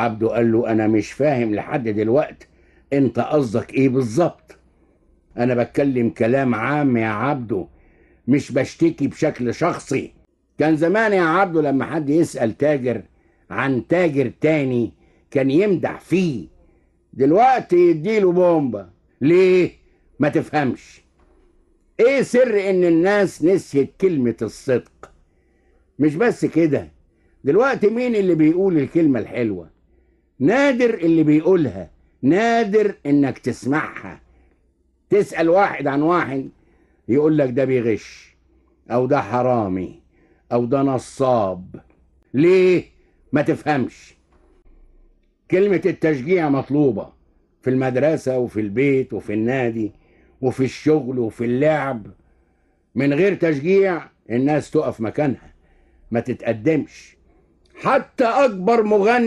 عبده قال له أنا مش فاهم لحد دلوقت أنت قصدك إيه بالظبط أنا بتكلم كلام عام يا عبده مش بشتكي بشكل شخصي كان زمان يا عبده لما حد يسأل تاجر عن تاجر تاني كان يمدح فيه دلوقتي يديله بومبا ليه ما تفهمش ايه سر ان الناس نسيت كلمة الصدق مش بس كده دلوقتي مين اللي بيقول الكلمة الحلوة نادر اللي بيقولها نادر انك تسمعها تسأل واحد عن واحد يقول لك ده بيغش او ده حرامي او ده نصاب ليه ما تفهمش كلمة التشجيع مطلوبة في المدرسة وفي البيت وفي النادي وفي الشغل وفي اللعب من غير تشجيع الناس تقف مكانها ما تتقدمش حتى أكبر مغني